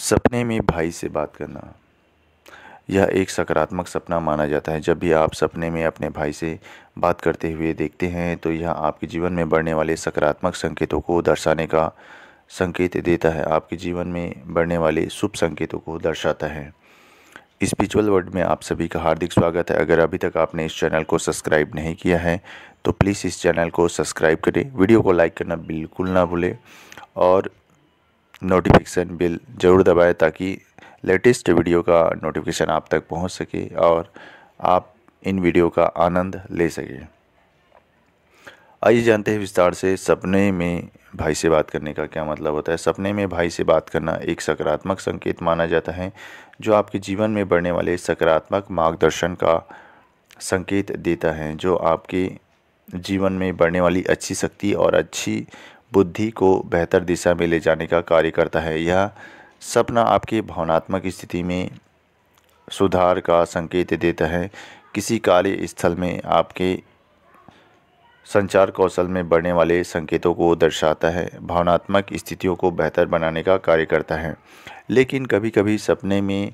सपने में भाई से बात करना यह एक सकारात्मक सपना माना जाता है जब भी आप सपने में अपने भाई से बात करते हुए देखते हैं तो यह आपके जीवन में बढ़ने वाले सकारात्मक संकेतों को दर्शाने का संकेत देता है आपके जीवन में बढ़ने वाले शुभ संकेतों को दर्शाता है स्पिरिचुअल वर्ल्ड में आप सभी का हार्दिक स्वागत है अगर अभी तक आपने इस चैनल को सब्सक्राइब नहीं किया है तो प्लीज़ इस चैनल को सब्सक्राइब करें वीडियो को लाइक करना बिल्कुल ना भूलें और नोटिफिकेशन बिल ज़रूर दबाएं ताकि लेटेस्ट वीडियो का नोटिफिकेशन आप तक पहुंच सके और आप इन वीडियो का आनंद ले सकें आइए जानते हैं विस्तार से सपने में भाई से बात करने का क्या मतलब होता है सपने में भाई से बात करना एक सकारात्मक संकेत माना जाता है जो आपके जीवन में बढ़ने वाले सकारात्मक मार्गदर्शन का संकेत देता है जो आपके जीवन में बढ़ने वाली अच्छी शक्ति और अच्छी बुद्धि को बेहतर दिशा में ले जाने का कार्य करता है यह सपना आपकी भावनात्मक स्थिति में सुधार का संकेत देता है किसी कार्य स्थल में आपके संचार कौशल में बढ़ने वाले संकेतों को दर्शाता है भावनात्मक स्थितियों को बेहतर बनाने का कार्य करता है लेकिन कभी कभी सपने में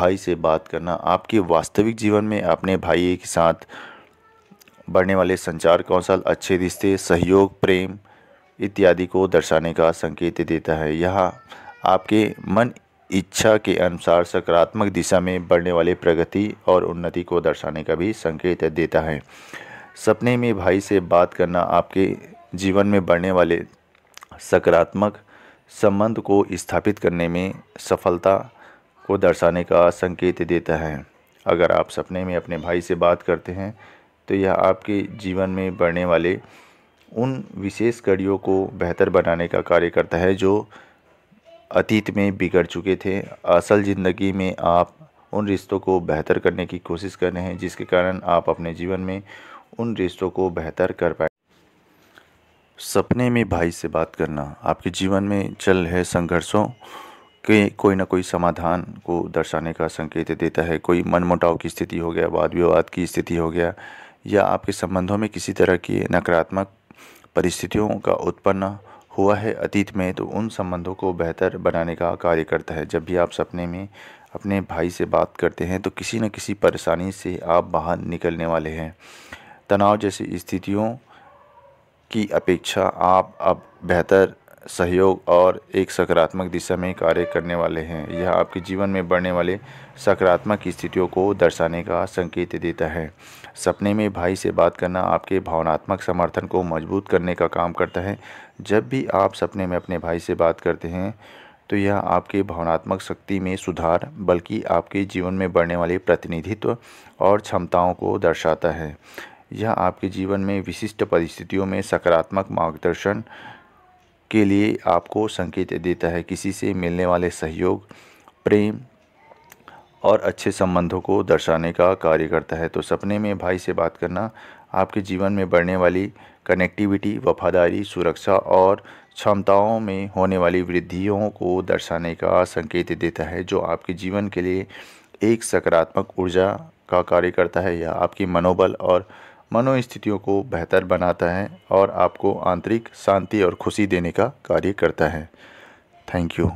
भाई से बात करना आपके वास्तविक जीवन में अपने भाई के साथ बढ़ने वाले संचार कौशल अच्छे रिश्ते सहयोग प्रेम इत्यादि को दर्शाने का संकेत देता है यह आपके मन इच्छा के अनुसार सकारात्मक दिशा में बढ़ने वाले प्रगति और उन्नति को दर्शाने का भी संकेत देता है सपने में भाई से बात करना आपके जीवन में बढ़ने वाले सकारात्मक संबंध को स्थापित करने में सफलता को दर्शाने का संकेत देता है अगर आप सपने में अपने भाई से बात करते हैं तो यह आपके जीवन में बढ़ने वाले उन विशेष कड़ियों को बेहतर बनाने का कार्य करता है जो अतीत में बिगड़ चुके थे असल ज़िंदगी में आप उन रिश्तों को बेहतर करने की कोशिश कर रहे हैं जिसके कारण आप अपने जीवन में उन रिश्तों को बेहतर कर पाए सपने में भाई से बात करना आपके जीवन में चल रहे संघर्षों के कोई ना कोई समाधान को दर्शाने का संकेत देता है कोई मनमुटाव की स्थिति हो गया वाद विवाद की स्थिति हो गया या आपके संबंधों में किसी तरह की नकारात्मक परिस्थितियों का उत्पन्न हुआ है अतीत में तो उन संबंधों को बेहतर बनाने का कार्य करता है जब भी आप सपने में अपने भाई से बात करते हैं तो किसी न किसी परेशानी से आप बाहर निकलने वाले हैं तनाव जैसी स्थितियों की अपेक्षा आप अब बेहतर सहयोग और एक सकारात्मक दिशा में कार्य करने वाले हैं यह आपके जीवन में बढ़ने वाले सकारात्मक स्थितियों को दर्शाने का संकेत देता है सपने में भाई से बात करना आपके भावनात्मक समर्थन को मजबूत करने का काम करता है जब भी आप सपने में अपने भाई से बात करते हैं तो यह आपके भावनात्मक शक्ति में सुधार बल्कि आपके जीवन में बढ़ने वाले प्रतिनिधित्व और क्षमताओं को दर्शाता है यह आपके जीवन में विशिष्ट परिस्थितियों में सकारात्मक मार्गदर्शन के लिए आपको संकेत देता है किसी से मिलने वाले सहयोग प्रेम और अच्छे संबंधों को दर्शाने का कार्य करता है तो सपने में भाई से बात करना आपके जीवन में बढ़ने वाली कनेक्टिविटी वफादारी सुरक्षा और क्षमताओं में होने वाली वृद्धियों को दर्शाने का संकेत देता है जो आपके जीवन के लिए एक सकारात्मक ऊर्जा का कार्य करता है या आपकी मनोबल और मनोस्थितियों को बेहतर बनाता है और आपको आंतरिक शांति और खुशी देने का कार्य करता है थैंक यू